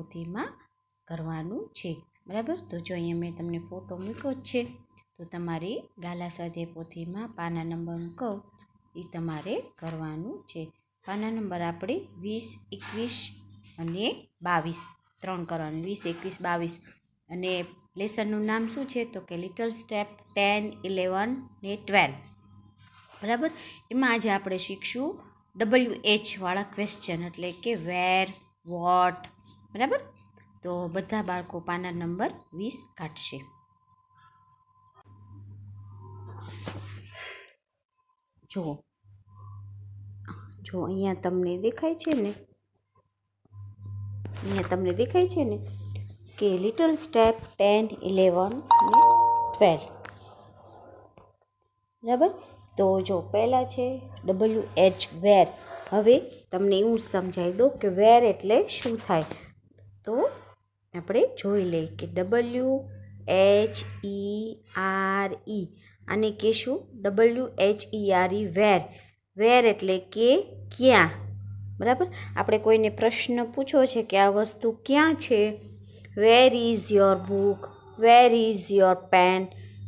પોથીમાં કરવાનું છે બરાબર તો જો અહીંયા મેં તમને ફોટો મૂક્યો જ છે તો તમારી ગાલા સ્વાધ્યાય પોથીમાં પાના નંબર કહું એ તમારે કરવાનું છે પાના નંબર આપણે વીસ એકવીસ અને બાવીસ ત્રણ કરવાનું વીસ એકવીસ બાવીસ અને લેસનનું નામ શું છે તો કે લિટલ સ્ટેપ ટેન ઇલેવન ને ટ્વેલ્વ બરાબર એમાં આજે આપણે શીખશું ડબલ્યુ એચવાળા ક્વેશ્ચન એટલે કે વેર વોટ બરાબર તો બધા બાળકો પાના નંબર વીસ કાઢશે જો જો અહીંયા તમને દેખાય છે ને અહીંયા તમને દેખાય છે ને કે લિટલ સ્ટેપ ટેન ઇલેવન અને ટ્વેલ્વ બરાબર તો જો પહેલાં છે ડબલ્યુ એચ વેર હવે તમને એવું સમજાવી દો કે વેર એટલે શું થાય તો આપણે જોઈ લઈએ કે W H E R E અને કહેશું W H E R E where where એટલે કે ક્યાં બરાબર આપણે કોઈને પ્રશ્ન પૂછો છે કે આ વસ્તુ ક્યાં છે where is your book where is your pen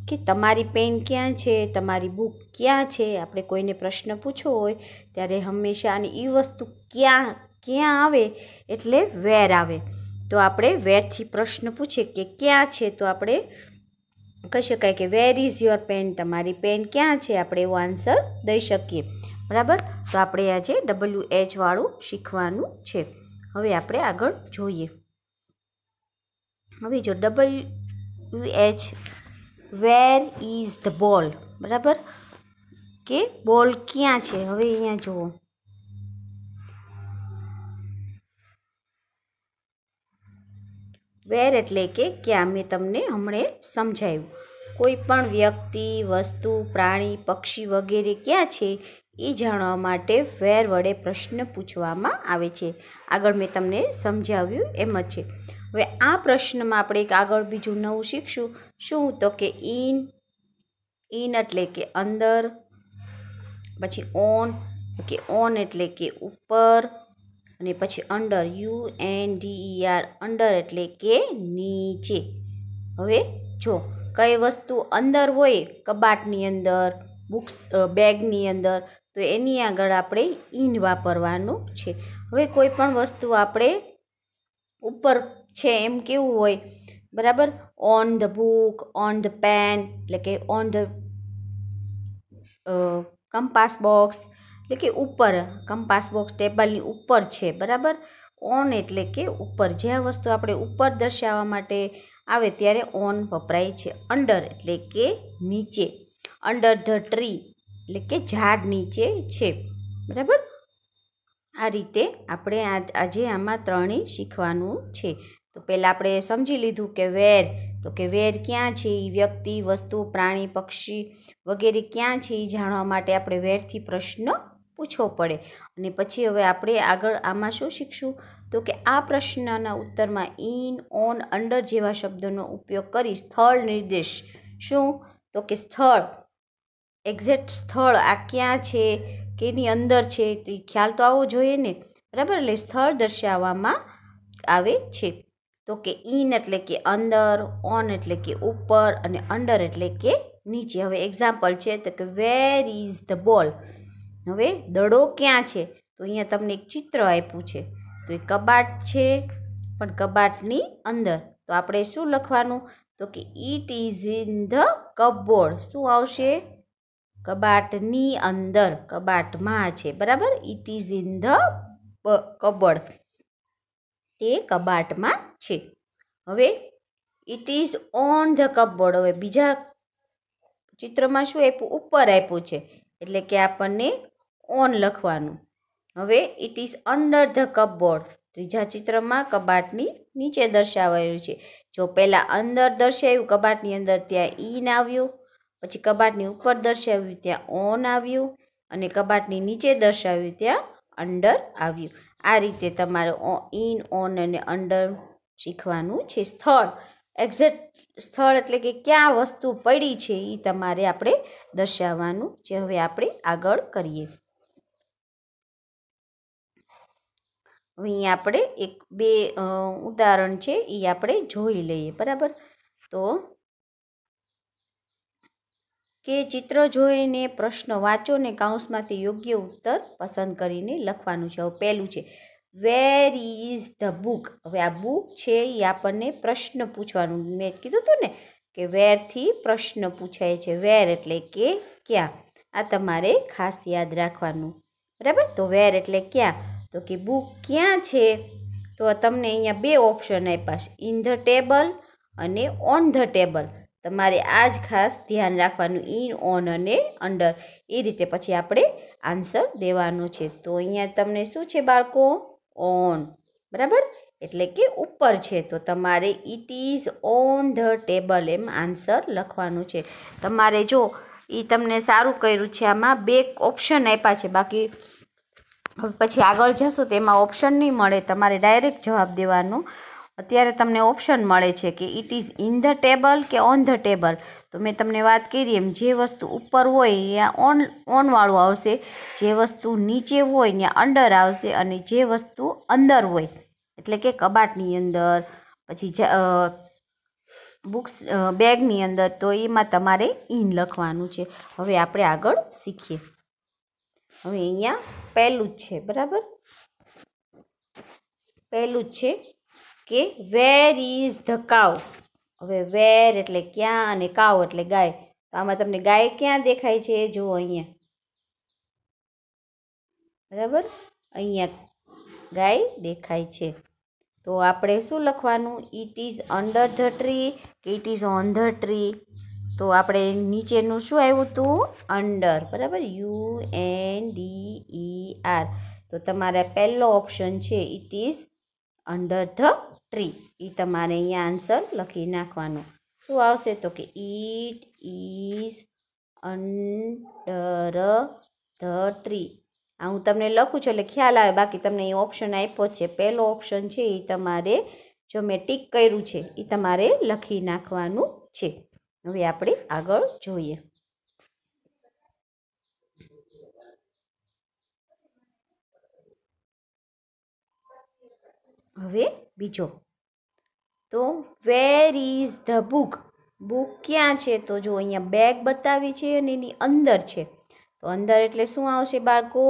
કે તમારી પેન ક્યાં છે તમારી બુક ક્યાં છે આપણે કોઈને પ્રશ્ન પૂછવો હોય ત્યારે હંમેશા અને એ વસ્તુ ક્યાં ક્યાં આવે એટલે વેર આવે તો આપણે વેરથી પ્રશ્ન પૂછે કે ક્યાં છે તો આપણે કહી શકાય કે વેર ઇઝ યોર પેન તમારી પેન ક્યાં છે આપણે એવો આન્સર દઈ શકીએ બરાબર તો આપણે આજે ડબલ્યુ એચવાળું શીખવાનું છે હવે આપણે આગળ જોઈએ હવે જો W H where is the ball બરાબર કે બોલ ક્યાં છે હવે અહીંયા જુઓ વેર એટલે કે ક્યાં મેં તમને હમણે સમજાવ્યું કોઈ પણ વ્યક્તિ વસ્તુ પ્રાણી પક્ષી વગેરે ક્યાં છે એ જાણવા માટે વેર વડે પ્રશ્ન પૂછવામાં આવે છે આગળ મેં તમને સમજાવ્યું એમ જ છે હવે આ પ્રશ્નમાં આપણે એક આગળ બીજું નવું શીખશું શું તો કે ઇન ઇન એટલે કે અંદર પછી ઓન કે ઓન એટલે કે ઉપર અને પછી under U N D E R under એટલે કે નીચે હવે જો કઈ વસ્તુ અંદર હોય કબાટની અંદર બુક્સ બેગની અંદર તો એની આગળ આપણે ઇન વાપરવાનું છે હવે કોઈ પણ વસ્તુ આપણે ઉપર છે એમ કેવું હોય બરાબર on the book on the pen એટલે કે ઓન ધ કંપાસ બોક્સ એટલે કે ઉપર કંપાસ બોક્સ ટેબલની ઉપર છે બરાબર ઓન એટલે કે ઉપર જે વસ્તુ આપણે ઉપર દર્શાવવા માટે આવે ત્યારે ઓન વપરાય છે અંડર એટલે કે નીચે અંડર ધ ટ્રી એટલે કે ઝાડ નીચે છે બરાબર આ રીતે આપણે આજે આમાં ત્રણેય શીખવાનું છે તો પહેલાં આપણે સમજી લીધું કે વેર તો કે વેર ક્યાં છે એ વ્યક્તિ વસ્તુ પ્રાણી પક્ષી વગેરે ક્યાં છે એ જાણવા માટે આપણે વેરથી પ્રશ્ન પૂછવો પડે અને પછી હવે આપણે આગળ આમાં શું શીખશું તો કે આ પ્રશ્નના ઉત્તરમાં ઇન ઓન અંડર જેવા શબ્દોનો ઉપયોગ કરી સ્થળ નિર્દેશ શું તો કે સ્થળ એક્ઝેક્ટ સ્થળ આ ક્યાં છે કેની અંદર છે તો એ ખ્યાલ તો આવવો જોઈએ ને બરાબર એટલે સ્થળ દર્શાવવામાં આવે છે તો કે ઇન એટલે કે અંદર ઓન એટલે કે ઉપર અને અંડર એટલે કે નીચે હવે એક્ઝામ્પલ છે તો કે વેર ઇઝ ધ બોલ હવે દડો ક્યાં છે તો અહીંયા તમને એક ચિત્ર આપ્યું છે તો એ કબાટ છે પણ કબાટની અંદર તો આપણે શું લખવાનું તો કે it is in the cupboard શું આવશે કબાટની અંદર કબાટમાં છે બરાબર it is in the cupboard તે કબાટમાં છે હવે it is on the cupboard હવે બીજા ચિત્રમાં શું આપ્યું ઉપર આપ્યું છે એટલે કે આપણને ઓન લખવાનું હવે it is under the cupboard ત્રીજા ચિત્રમાં કબાટની નીચે દર્શાવાયું છે જો પહેલાં અંદર દર્શાવ્યું કબાટની અંદર ત્યાં ઇન આવ્યું પછી કબાટની ઉપર દર્શાવ્યું ત્યાં ઓન આવ્યું અને કબાટની નીચે દર્શાવ્યું ત્યાં અંડર આવ્યું આ રીતે તમારે ઇન ઓન અને અંડર શીખવાનું છે સ્થળ એક્ઝેક્ટ સ્થળ એટલે કે ક્યાં વસ્તુ પડી છે એ તમારે આપણે દર્શાવવાનું જે હવે આપણે આગળ કરીએ અહીં આપણે એક બે ઉદાહરણ છે એ આપણે જોઈ લઈએ બરાબર તો કે ચિત્ર જોઈને પ્રશ્ન વાંચો ને કાઉન્સમાંથી યોગ્ય ઉત્તર પસંદ કરીને લખવાનું છે હવે પહેલું છે વેર ઇઝ ધ બુક હવે આ બુક છે એ આપણને પ્રશ્ન પૂછવાનું મેં કીધું હતું ને કે વેરથી પ્રશ્ન પૂછાય છે વેર એટલે કે ક્યાં આ તમારે ખાસ યાદ રાખવાનું બરાબર તો વેર એટલે ક્યાં તો કે બુક ક્યાં છે તો તમને અહીંયા બે ઓપ્શન આપ્યા છે ઇન ધ ટેબલ અને ઓન ધ ટેબલ તમારે આ જ ખાસ ધ્યાન રાખવાનું ઇન ઓન અને અંડર એ રીતે પછી આપણે આન્સર દેવાનો છે તો અહીંયા તમને શું છે બાળકો ઓન બરાબર એટલે કે ઉપર છે તો તમારે it is on the table એમ આન્સર લખવાનું છે તમારે જો એ તમને સારું કર્યું છે આમાં બે ઓપ્શન આપ્યા છે બાકી પછી આગળ જશો તો એમાં ઓપ્શન નહીં મળે તમારે ડાયરેક્ટ જવાબ દેવાનું અત્યારે તમને ઓપ્શન મળે છે કે it is in the table કે ઓન ધ ટેબલ તો મેં તમને વાત કરી એમ જે વસ્તુ ઉપર હોય ત્યાં ઓન ઓનવાળું આવશે જે વસ્તુ નીચે હોય ત્યાં અંડર આવશે અને જે વસ્તુ અંદર હોય એટલે કે કબાટની અંદર પછી બુક્સ બેગની અંદર તો એમાં તમારે ઇન લખવાનું છે હવે આપણે આગળ શીખીએ હવે અહીંયા પહેલું જ છે બરાબર પહેલું જ છે કે વેર ઇઝ ધ કાવ હવે વેર એટલે ક્યાં અને કાવ એટલે ગાય તો આમાં તમને ગાય ક્યાં દેખાય છે એ જુઓ અહીંયા બરાબર અહીંયા ગાય દેખાય છે તો આપણે શું લખવાનું it is under the tree કે it is on the tree તો આપણે નીચેનું શું આવ્યું હતું અંડર બરાબર U N D E R તો તમારે પહેલો ઓપ્શન છે it is under the tree એ તમારે અહીંયા આન્સર લખી નાખવાનું શું આવશે તો કે it is under the tree આ હું તમને લખું છું એટલે ખ્યાલ આવે બાકી તમને એ ઓપ્શન આપ્યો છે પહેલો ઓપ્શન છે એ તમારે જો મેં ટીક કર્યું છે એ તમારે લખી નાખવાનું છે હવે આપણે આગળ જોઈએ હવે બીજો તો where is the book book ક્યાં છે તો જો અહીંયા બેગ બતાવી છે અને એની અંદર છે તો અંદર એટલે શું આવશે બાળકો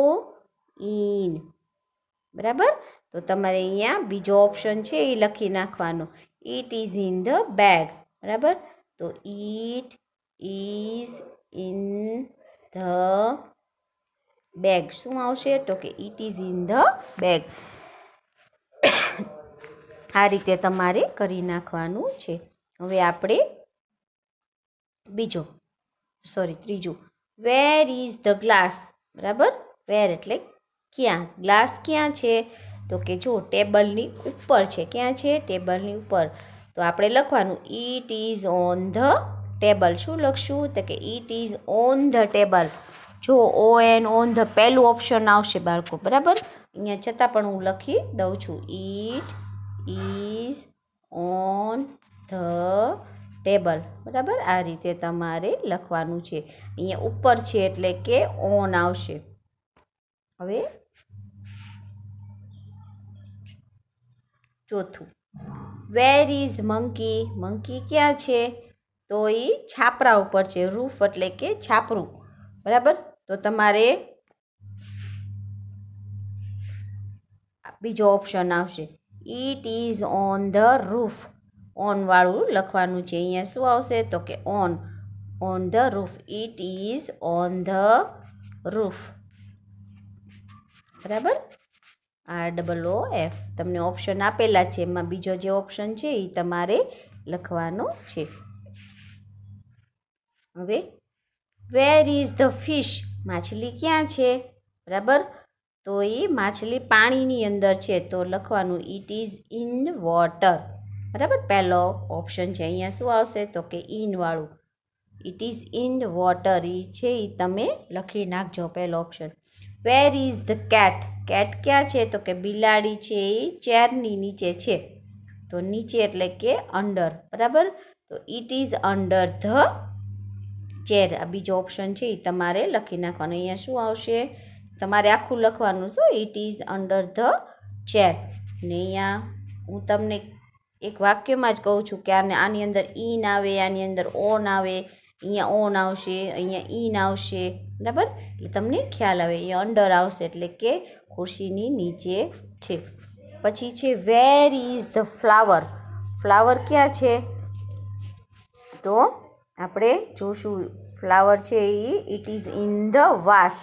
ઇન બરાબર તો તમારે અહીંયા બીજો ઓપ્શન છે એ લખી નાખવાનો it is in the bag બરાબર તો it is in the bag શું આવશે તો કે it is in the bag આ રીતે તમારે કરી નાખવાનું છે હવે આપણે બીજો સોરી ત્રીજું વેર ઇઝ ધ ગ્લાસ બરાબર વેર એટલે ક્યાં ગ્લાસ ક્યાં છે તો કે જો ટેબલની ઉપર છે ક્યાં છે ટેબલની ઉપર તો આપણે લખવાનું it is on the table શું લખશું તો કે it is on the table જો ઓ એન ઓન ધ પહેલું ઓપ્શન આવશે બાળકો બરાબર અહીંયા છતાં પણ હું લખી દઉં છું it is on the table બરાબર આ રીતે તમારે લખવાનું છે અહીંયા ઉપર છે એટલે કે ઓન આવશે હવે ચોથું વેર ઇઝ મંકી મંકી ક્યાં છે તો એ છાપરા ઉપર છે રૂફ એટલે કે છાપરું બરાબર તો તમારે બીજો ઓપ્શન આવશે it is on the roof ઓનવાળું લખવાનું છે અહીંયા શું આવશે તો કે on on the roof it is on the roof બરાબર આર ડબલ ઓ એફ તમને ઓપ્શન આપેલા છે એમાં બીજો જે ઓપ્શન છે એ તમારે લખવાનો છે હવે વેર ઇઝ ધ ફિશ માછલી ક્યાં છે બરાબર તો એ માછલી પાણીની અંદર છે તો લખવાનું ઇટ ઇઝ ઇન વોટર બરાબર પહેલો ઓપ્શન છે અહીંયા શું આવશે તો કે ઇનવાળું ઇટ ઇઝ ઇન વોટર એ છે એ તમે લખી નાખજો પહેલો option where is the cat cat ક્યાં છે તો કે બિલાડી છે એ ચેરની નીચે છે તો નીચે એટલે કે અંડર બરાબર તો it is under the chair આ બીજો ઓપ્શન છે એ તમારે લખી નાખવાનો અહીંયા શું આવશે તમારે આખું લખવાનું શું it is under the chair ને અહીંયા હું તમને એક વાક્યમાં જ કહું છું કે આને આની અંદર ઇન આવે આની અંદર ઓન આવે અહીંયા ઓન આવશે અહીંયા ઇન આવશે બરાબર એટલે તમને ખ્યાલ આવે અહીંયા અંડર આવશે એટલે કે ખુરશીની નીચે છે પછી છે where is the flower flower ક્યાં છે તો આપણે જોશું ફ્લાવર છે એ it is in the vase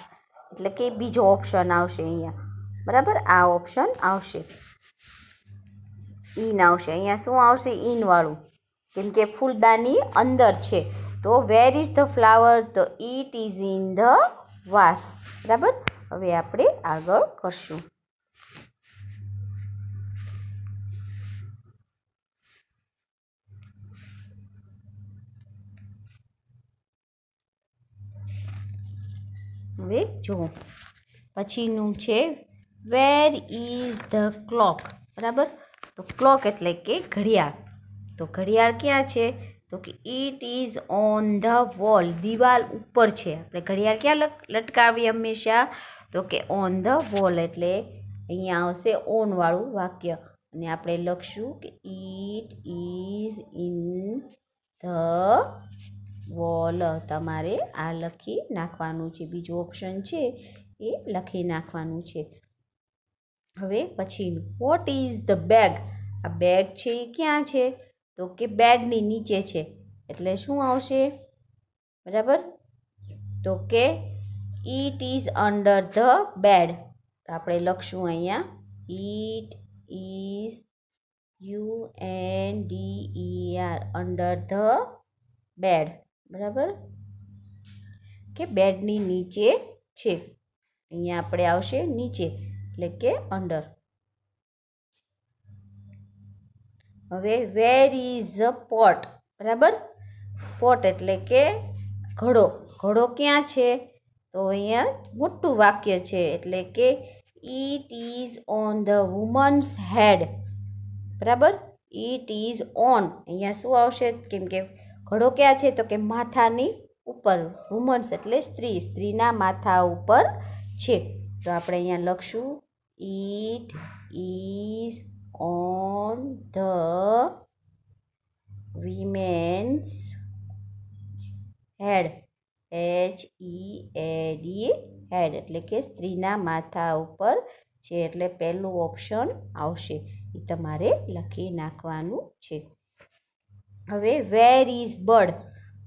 એટલે કે બીજો ઓપ્શન આવશે અહીંયા બરાબર આ ઓપ્શન આવશે ઇન આવશે અહીંયા શું આવશે ઇનવાળું કેમ કે ફૂલદાની અંદર છે તો વેર ઇઝ ધ ફ્લાવર તો it is in the vase બરાબર હવે આપણે આગળ કરશું હવે જુઓ પછીનું છે વેર ઇઝ ધ ક્લોક બરાબર તો ક્લોક એટલે કે ઘડિયાળ તો ઘડિયાળ ક્યાં છે તો કે it is on the wall દિવાલ ઉપર છે આપણે ઘડિયાળ ક્યાં લટકાવીએ હંમેશા તો કે ઓન ધ વોલ એટલે અહીંયા આવશે ઓનવાળું વાક્ય અને આપણે લખશું કે it is in the wall તમારે આ લખી નાખવાનું છે બીજું ઓપ્શન છે એ લખી નાખવાનું છે હવે પછીનું વોટ ઇઝ ધ બેગ આ બેગ છે એ ક્યાં છે તો કે બેડની નીચે છે એટલે શું આવશે બરાબર તો કે it is under the bed તો આપણે લખશું અહીંયા it is U N D E R under the bed બરાબર કે બેડની નીચે છે અહીંયા આપણે આવશે નીચે એટલે કે અંડર હવે વેર ઇઝ અ પોટ બરાબર પોટ એટલે કે ઘડો ઘડો ક્યાં છે તો અહીંયા મોટું વાક્ય છે એટલે કે it is on the women's head બરાબર ઇટ ઇઝ ઓન અહીંયા શું આવશે કેમ કે ઘડો ક્યાં છે તો કે માથાની ઉપર વુમન્સ એટલે સ્ત્રી સ્ત્રીના માથા ઉપર છે તો આપણે અહીંયા લખશું it is on the women's head H E A D head એટલે કે સ્ત્રીના માથા ઉપર છે એટલે પહેલું ઓપ્શન આવશે એ તમારે લખી નાખવાનું છે હવે વેર ઇઝ બર્ડ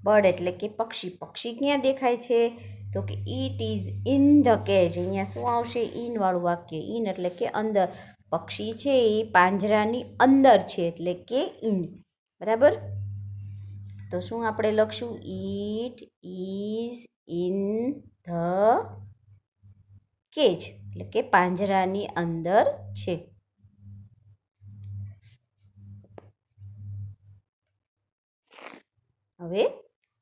બર્ડ એટલે કે પક્ષી પક્ષી ક્યાં દેખાય છે તો કે it is in the cage અહીંયા શું આવશે ઇનવાળું વાક્ય ઇન એટલે કે અંદર પક્ષી છે એ પાંજરાની અંદર છે એટલે કે ઇન બરાબર તો શું આપણે લખશું it is in the cage એટલે કે પાંજરાની અંદર છે હવે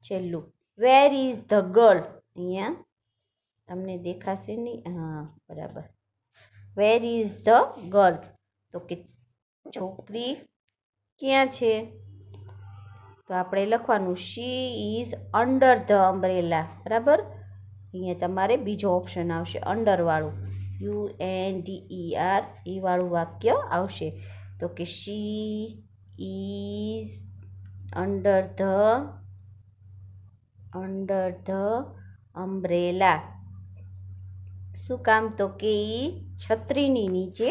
છેલ્લું વેર ઇઝ ધ ગર્લ અહીંયા તમને દેખાશે નહીં હા બરાબર વેર ઇઝ ધ ગર્લ તો કે છોકરી ક્યાં છે તો આપણે લખવાનું she is under the umbrella બરાબર અહીંયા તમારે બીજો ઓપ્શન આવશે અંડરવાળું U N D E R E વાળું વાક્ય આવશે તો કે she is under the under the umbrella શું કામ તો કે એ છત્રીની નીચે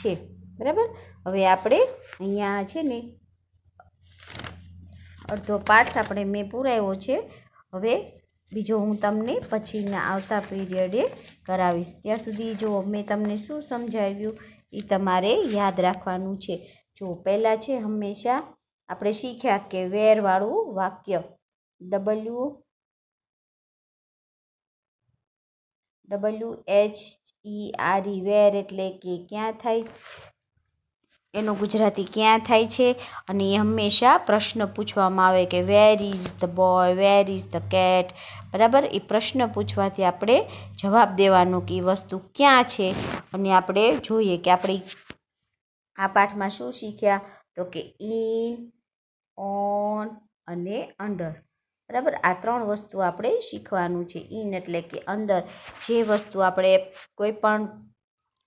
છે બરાબર હવે આપણે અહીંયા છે ને અડધો પાઠ આપણે મેં પૂરાયો છે હવે બીજો હું તમને પછીના આવતા પીરિયડે કરાવીશ ત્યાં સુધી જો મેં તમને શું સમજાવ્યું એ તમારે યાદ રાખવાનું છે જો પહેલાં છે હંમેશા આપણે શીખ્યા કે વેરવાળું વાક્ય W W H E R E where એટલે કે ક્યાં થાય એનું ગુજરાતી ક્યાં થાય છે અને એ હંમેશા પ્રશ્ન પૂછવામાં આવે કે where is the boy where is the cat બરાબર એ પ્રશ્ન પૂછવાથી આપણે જવાબ દેવાનો કે એ વસ્તુ ક્યાં છે અને આપણે જોઈએ કે આપણે આ પાઠમાં શું શીખ્યા તો કે ઇન ઓન અને અંડર બરાબર આ ત્રણ વસ્તુ આપણે શીખવાનું છે ઇન એટલે કે અંદર જે વસ્તુ આપણે કોઈ પણ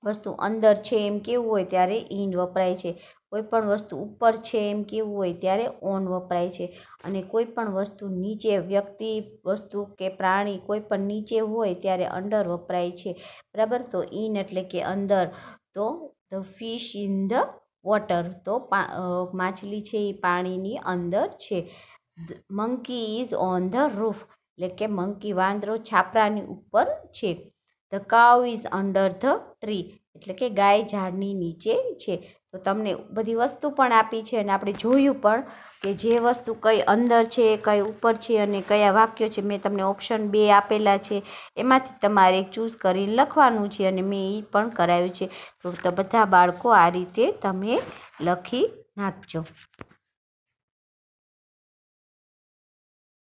વસ્તુ અંદર છે એમ કેવું હોય ત્યારે ઇન વપરાય છે કોઈપણ વસ્તુ ઉપર છે એમ કેવું હોય ત્યારે ઓન વપરાય છે અને કોઈપણ વસ્તુ નીચે વ્યક્તિ વસ્તુ કે પ્રાણી કોઈ પણ નીચે હોય ત્યારે અંડર વપરાય છે બરાબર તો ઇન એટલે કે અંદર તો the fish in the water તો માછલી છે એ પાણીની અંદર છે monkey is on the roof એટલે કે મંકી વાંદરો છાપરાની ઉપર છે the cow is under the tree એટલે કે ગાય ઝાડની નીચે છે તો તમને બધી વસ્તુ પણ આપી છે અને આપણે જોયું પણ કે જે વસ્તુ કઈ અંદર છે કઈ ઉપર છે અને કયા વાક્યો છે મેં તમને ઓપ્શન બે આપેલા છે એમાંથી તમારે ચૂઝ કરીને લખવાનું છે અને મેં એ પણ કરાયું છે તો બધા બાળકો આ રીતે તમે લખી નાખજો